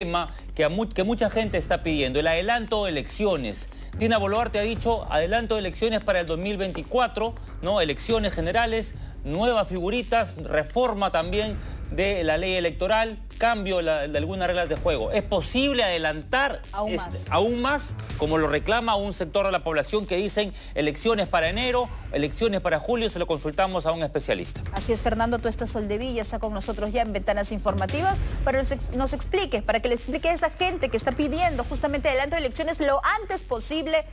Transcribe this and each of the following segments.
tema que, que mucha gente está pidiendo, el adelanto de elecciones. Dina Boluarte ha dicho adelanto de elecciones para el 2024, ¿no? elecciones generales, nuevas figuritas, reforma también de la ley electoral, cambio de algunas reglas de juego. ¿Es posible adelantar aún, más. como lo reclama un sector de la población que dicen elecciones para enero, elecciones para julio? Se lo consultamos a un especialista. Así es, Fernando tú estás Soldevilla está con nosotros ya en Ventanas Informativas para que nos explique, para que le explique a esa gente que está pidiendo justamente adelanto de elecciones lo antes posible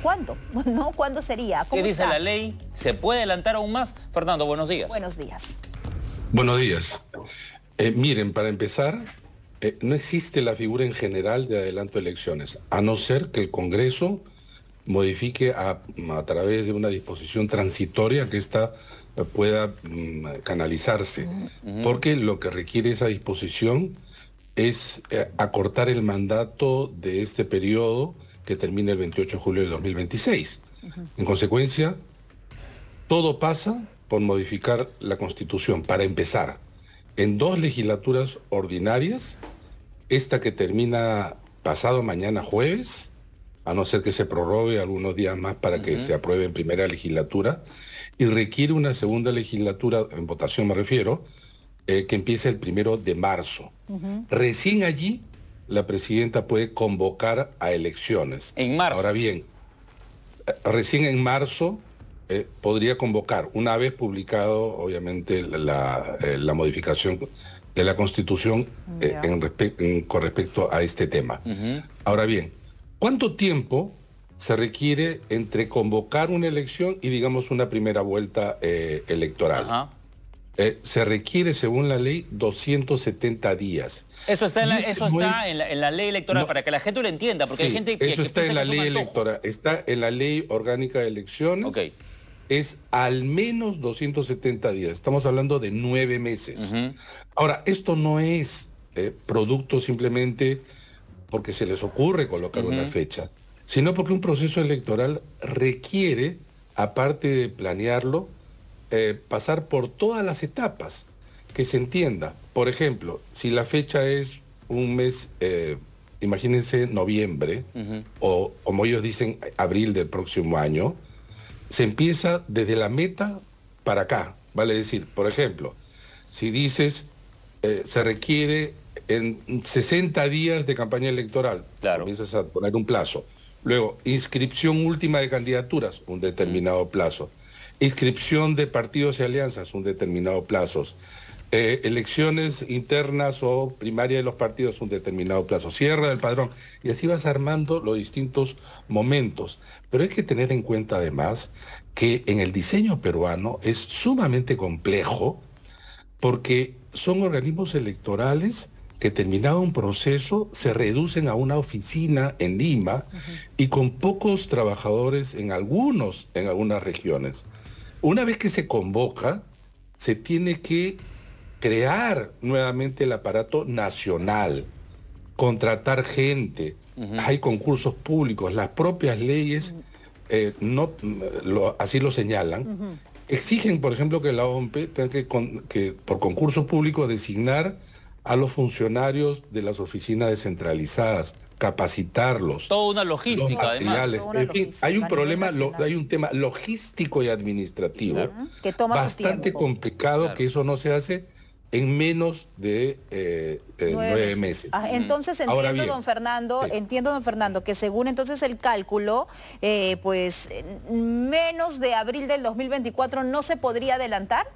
¿Cuándo? ¿No? ¿Cuándo sería? ¿Cómo ¿Qué dice la ley? ¿Se puede adelantar aún más? Fernando, buenos días. Buenos días. Buenos días. Eh, miren, para empezar, eh, no existe la figura en general de adelanto de elecciones, a no ser que el Congreso modifique a, través de una disposición transitoria que esta eh, pueda mm, canalizarse, porque lo que requiere esa disposición es acortar el mandato de este periodo que termina el 28 de julio de 2026. En consecuencia, todo pasa por modificar la Constitución, para empezar en dos legislaturas ordinarias, esta que termina pasado mañana jueves, a no ser que se prorrogue algunos días más para que se apruebe en primera legislatura, y requiere una segunda legislatura, en votación me refiero, eh, que empiece el primero de marzo. Recién allí la presidenta puede convocar a elecciones. En marzo. Ahora bien, eh, recién en marzo eh, podría convocar, una vez publicado, obviamente, la, eh, modificación de la Constitución eh, en con respecto a este tema. Ahora bien, ¿cuánto tiempo se requiere entre convocar una elección y, digamos, una primera vuelta electoral? se requiere, según la ley, 270 días. Eso está en la, ley electoral, para que la gente lo entienda, porque hay gente que... Eso está en la ley electoral, está en la ley orgánica de elecciones es al menos 270 días. Estamos hablando de nueve meses. Ahora, esto no es eh, producto simplemente porque se les ocurre colocar una fecha, sino porque un proceso electoral requiere, aparte de planearlo, eh, pasar por todas las etapas que se entienda. Por ejemplo, si la fecha es un mes, eh, imagínense noviembre, o como ellos dicen, abril del próximo año, se empieza desde la meta para acá. Vale decir, por ejemplo, si dices eh, se requiere en 60 días de campaña electoral, comienzas a poner un plazo. Luego, inscripción última de candidaturas, un determinado mm. plazo. Inscripción de partidos y alianzas, un determinado plazo. Eh, elecciones internas o primaria de los partidos un determinado plazo, cierra el padrón, y así vas armando los distintos momentos. Pero hay que tener en cuenta además que en el diseño peruano es sumamente complejo porque son organismos electorales que terminado un proceso se reducen a una oficina en Lima y con pocos trabajadores en algunos, en algunas regiones. Una vez que se convoca, se tiene que crear nuevamente el aparato nacional, contratar gente, hay concursos públicos, las propias leyes eh, no, así lo señalan. Exigen, por ejemplo, que la OMP tenga que, que por concurso público designar a los funcionarios de las oficinas descentralizadas, capacitarlos. Toda una logística, Además. en fin, hay un problema, hay un tema logístico y administrativo que toma bastante complicado que eso no se hace en menos de eh, eh, nueve, meses. Ah, entonces entiendo, don Fernando, entiendo, don Fernando, que según entonces el cálculo, eh, pues menos de abril del 2024 no se podría adelantar.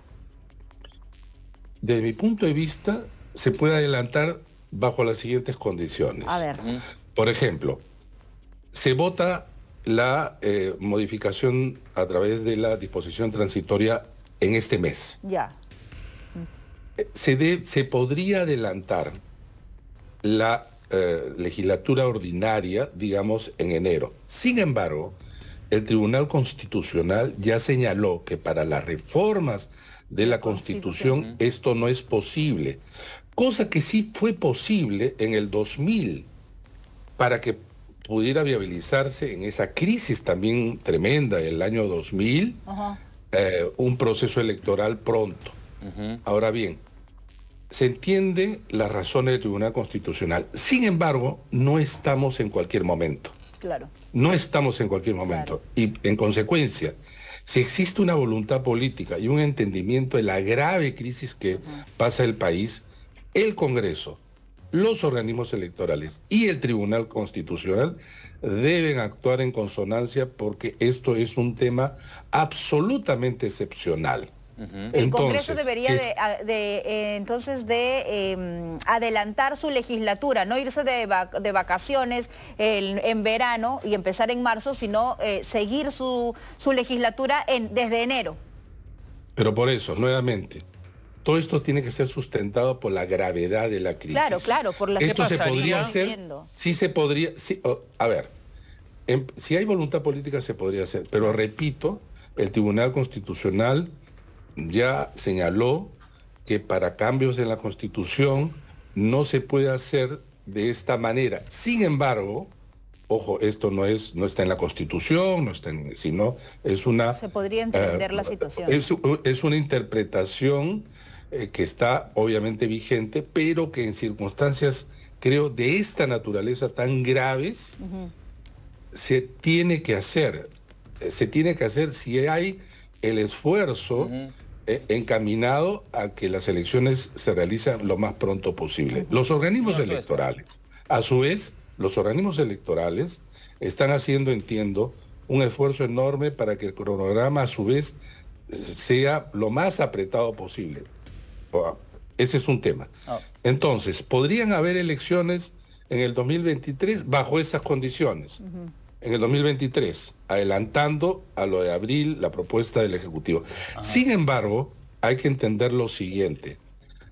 Desde mi punto de vista, se puede adelantar bajo las siguientes condiciones. A ver. Por ejemplo, se vota la modificación a través de la disposición transitoria en este mes. Ya se, podría adelantar la eh, legislatura ordinaria, digamos, en enero. Sin embargo, el Tribunal Constitucional ya señaló que para las reformas de la Constitución, esto no es posible, cosa que sí fue posible en el 2000 para que pudiera viabilizarse en esa crisis también tremenda del año 2000 eh, un proceso electoral pronto. Ahora bien, se entiende las razones del Tribunal Constitucional. Sin embargo, no estamos en cualquier momento. Claro. No estamos en cualquier momento. Y en consecuencia, si existe una voluntad política y un entendimiento de la grave crisis que pasa el país, el Congreso, los organismos electorales y el Tribunal Constitucional deben actuar en consonancia porque esto es un tema absolutamente excepcional. El Congreso debería de, eh, entonces de em, adelantar su legislatura, no irse de, vacaciones en verano y empezar en marzo, sino eh, seguir su, legislatura desde enero. Pero por eso, nuevamente, todo esto tiene que ser sustentado por la gravedad de la crisis. Claro, claro, por la Esto se podría hacer, sí se podría, a ver, em, si hay voluntad política se podría hacer, pero repito, el Tribunal Constitucional ya señaló que para cambios en la Constitución no se puede hacer de esta manera. Sin embargo, ojo, esto no es no está en la Constitución, no está sino es una se podría entender la eh, situación. Es, una interpretación eh, que está obviamente vigente, pero que en circunstancias creo de esta naturaleza tan graves se tiene que hacer, eh, se tiene que hacer si hay el esfuerzo eh, encaminado a que las elecciones se realicen lo más pronto posible. Los organismos electorales, a su vez, los organismos electorales están haciendo, entiendo, un esfuerzo enorme para que el cronograma, a su vez, sea lo más apretado posible. Ese es un tema. Ah. Entonces, ¿podrían haber elecciones en el 2023 bajo esas condiciones? en el 2023, adelantando a lo de abril la propuesta del Ejecutivo. Sin embargo, hay que entender lo siguiente.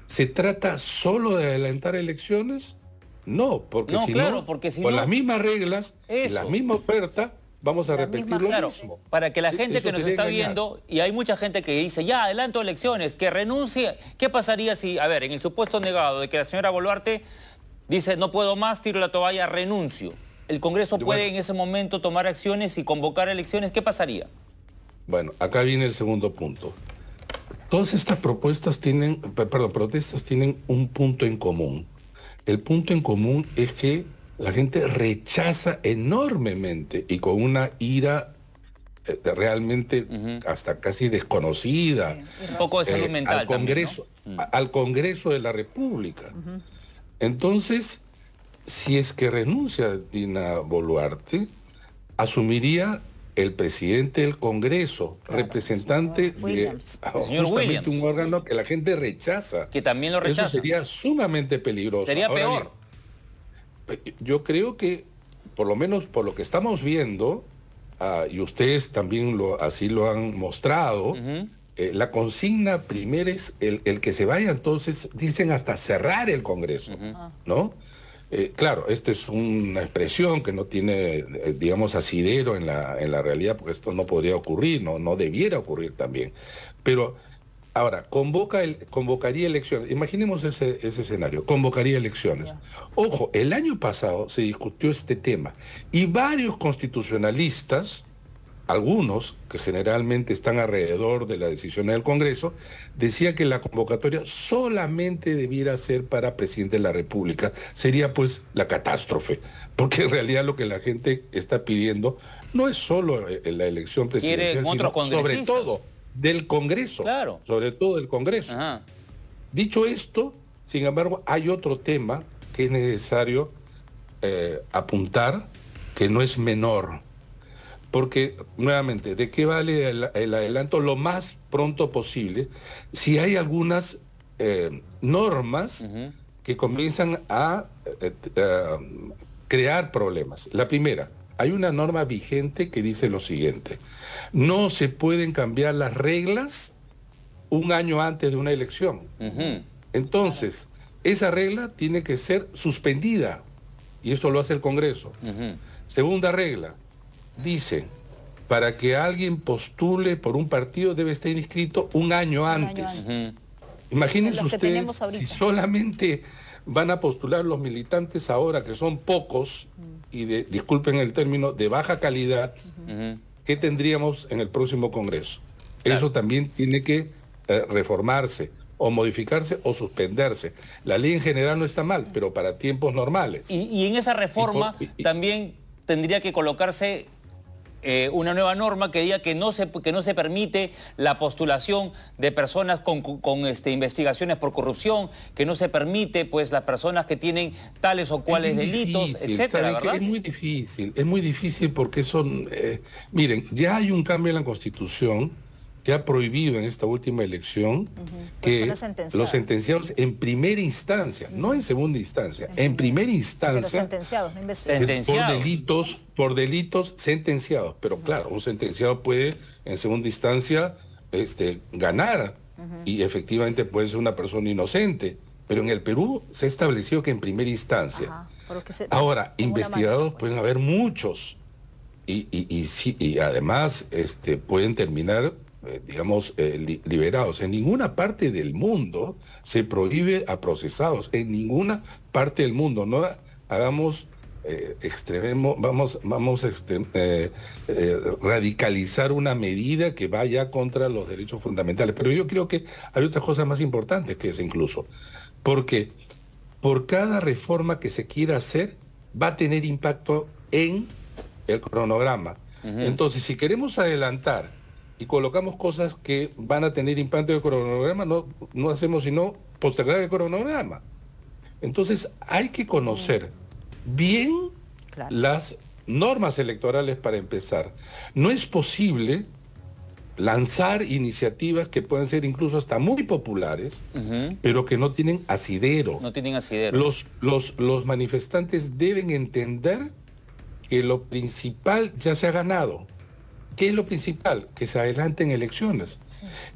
¿Se trata solo de adelantar elecciones? No, porque si no, con las mismas reglas, la misma oferta, vamos a repetirlo. repetir mismo. Para que la gente que nos está viendo, y hay mucha gente que dice, ya, adelanto elecciones, que renuncie. ¿Qué pasaría si, a ver, en el supuesto negado de que la señora Boluarte dice, no puedo más, tiro la toalla, renuncio? el Congreso puede en ese momento tomar acciones y convocar elecciones, ¿qué pasaría? Bueno, acá viene el segundo punto. Todas estas propuestas tienen, perdón, protestas tienen un punto en común. El punto en común es que la gente rechaza enormemente y con una ira eh, realmente hasta casi desconocida. poco de eh, Al Congreso, mm. al Congreso de la República. Entonces, si es que renuncia Dina Boluarte, asumiría el presidente del Congreso, representante de ah, un órgano que la gente rechaza. Que también lo rechaza. Eso sería sumamente peligroso. Sería peor. yo creo que, por lo menos por lo que estamos viendo, ah, y ustedes también lo, así lo han mostrado, eh, la consigna primero es el, que se vaya, entonces dicen hasta cerrar el Congreso, ah. ¿no? Eh, claro, esta es una expresión que no tiene, eh, digamos, asidero en la, en la realidad, porque esto no podría ocurrir, no, no debiera ocurrir también. Pero ahora, convoca convocaría elecciones. Imaginemos ese, ese escenario, convocaría elecciones. Ojo, el año pasado se discutió este tema y varios constitucionalistas algunos que generalmente están alrededor de la decisión del Congreso, decía que la convocatoria solamente debiera ser para presidente de la República. Sería pues la catástrofe, porque en realidad lo que la gente está pidiendo no es solo eh, la elección presidencial, sino sobre todo del Congreso. Claro. Sobre todo del Congreso. Dicho esto, sin embargo, hay otro tema que es necesario eh, apuntar, que no es menor porque, nuevamente, ¿de qué vale el, adelanto lo más pronto posible si hay algunas eh, normas que comienzan a, eh, eh, crear problemas? La primera, hay una norma vigente que dice lo siguiente, no se pueden cambiar las reglas un año antes de una elección. Entonces, esa regla tiene que ser suspendida, y eso lo hace el Congreso. Segunda regla, dicen, para que alguien postule por un partido debe estar inscrito un año antes. Imagínense ustedes si solamente van a postular los militantes ahora, que son pocos, y disculpen el término, de baja calidad, ¿qué tendríamos en el próximo Congreso? Eso también tiene que eh, reformarse o modificarse o suspenderse. La ley en general no está mal, pero para tiempos normales. Y, en esa reforma también tendría que colocarse eh, una nueva norma que diga que no se, que no se permite la postulación de personas con, este, investigaciones por corrupción, que no se permite pues las personas que tienen tales o cuales delitos, etc. Es muy difícil, es muy difícil porque son... Eh, miren, ya hay un cambio en la Constitución que ha prohibido en esta última elección pues que los sentenciados. en primera instancia, no en segunda instancia, en primera instancia por delitos, por delitos sentenciados, pero claro, un sentenciado puede en segunda instancia este, ganar y efectivamente puede ser una persona inocente, pero en el Perú se ha establecido que en primera instancia. Ahora, investigados pues. pueden haber muchos. Y, y, además este, pueden terminar eh, digamos, eh, liberados. En ninguna parte del mundo se prohíbe a procesados, en ninguna parte del mundo. No hagamos eh, vamos, vamos a eh, radicalizar una medida que vaya contra los derechos fundamentales. Pero yo creo que hay otra cosa más importante que es incluso. Porque por cada reforma que se quiera hacer, va a tener impacto en el cronograma. Entonces, si queremos adelantar y colocamos cosas que van a tener impacto de cronograma, no, no hacemos sino postergar el cronograma. Entonces hay que conocer bien las normas electorales para empezar. No es posible lanzar iniciativas que pueden ser incluso hasta muy populares, pero que no tienen asidero. No tienen asidero. Los, los, los manifestantes deben entender que lo principal ya se ha ganado. ¿Qué es lo principal? Que se adelanten elecciones,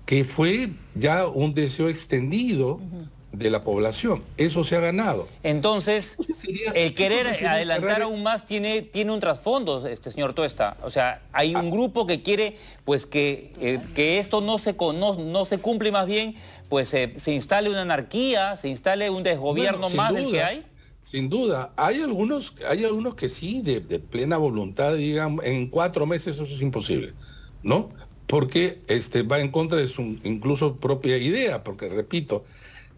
que fue ya un deseo extendido de la población. Eso se ha ganado. Entonces, el querer adelantar aún más tiene, tiene un trasfondo, este señor Tuesta. O sea, hay un ah. grupo que quiere pues que, eh, que esto no se, se cumple más bien, pues eh, se instale una anarquía, se instale un desgobierno más del que hay. Sin duda, hay algunos, hay algunos que sí, de, plena voluntad, digan, en cuatro meses eso es imposible, ¿no? Porque este, va en contra de su incluso propia idea, porque repito,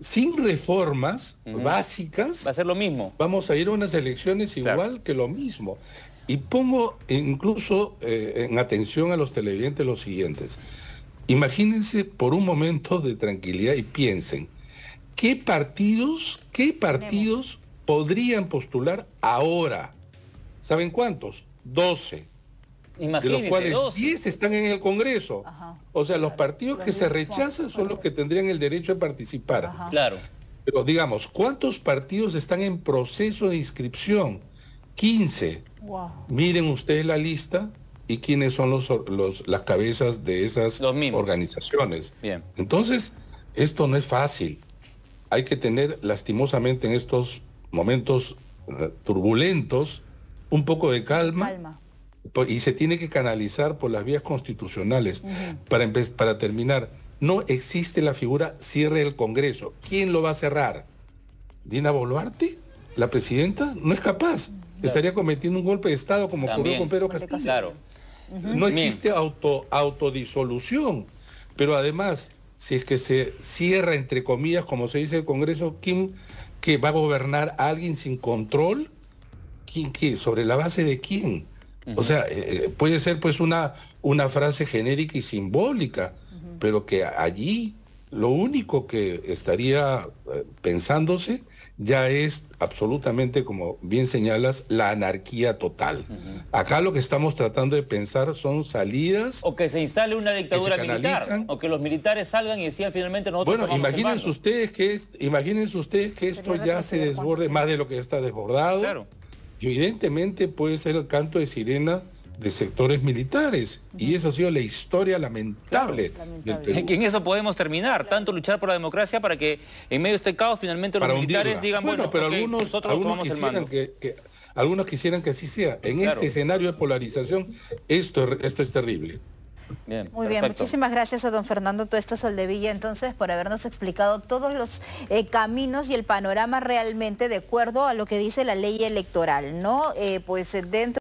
sin reformas básicas... Va a ser lo mismo. Vamos a ir a unas elecciones igual que lo mismo. Y pongo incluso eh, en atención a los televidentes los siguientes. Imagínense por un momento de tranquilidad y piensen, ¿qué partidos, qué partidos podrían postular ahora. ¿Saben cuántos? 12. de los cuales 10 están en el Congreso. o sea, los partidos que se rechazan son los que tendrían el derecho de participar. Claro. Pero digamos, ¿cuántos partidos están en proceso de inscripción? 15. Miren ustedes la lista y quiénes son los, las cabezas de esas organizaciones. Bien. Entonces, esto no es fácil. Hay que tener lastimosamente en estos momentos eh, turbulentos, un poco de calma, y se tiene que canalizar por las vías constitucionales. para, terminar, no existe la figura cierre del Congreso. ¿Quién lo va a cerrar? ¿Dina Boluarte? ¿La presidenta? No es capaz. Estaría cometiendo un golpe de Estado como ocurrió con Pedro Castillo. No existe auto, autodisolución. Pero además, si es que se cierra, entre comillas, como se dice el Congreso, ¿quién que va a gobernar alguien sin control, ¿quién qué? ¿Sobre la base de quién? O sea, eh, eh, puede ser pues una, una frase genérica y simbólica, pero que allí lo único que estaría eh, pensándose ya es absolutamente, como bien señalas, la anarquía total. Acá lo que estamos tratando de pensar son salidas. O que se instale una dictadura militar. O que los militares salgan y decían finalmente nosotros. Bueno, imagínense ustedes que imagínense ustedes que esto ya se desborde más de lo que está desbordado. Claro. evidentemente puede ser el canto de sirena de sectores militares. Y esa ha sido la historia lamentable, en eso podemos terminar, tanto luchar por la democracia para que en medio de este caos finalmente los militares digan, bueno, pero algunos, nosotros algunos tomamos el mando. Que, algunos quisieran que así sea. En este escenario de polarización, esto, esto es terrible. Muy bien, muchísimas gracias a don Fernando Tuesta Soldevilla entonces por habernos explicado todos los eh, caminos y el panorama realmente de acuerdo a lo que dice la ley electoral, ¿no? Eh, pues dentro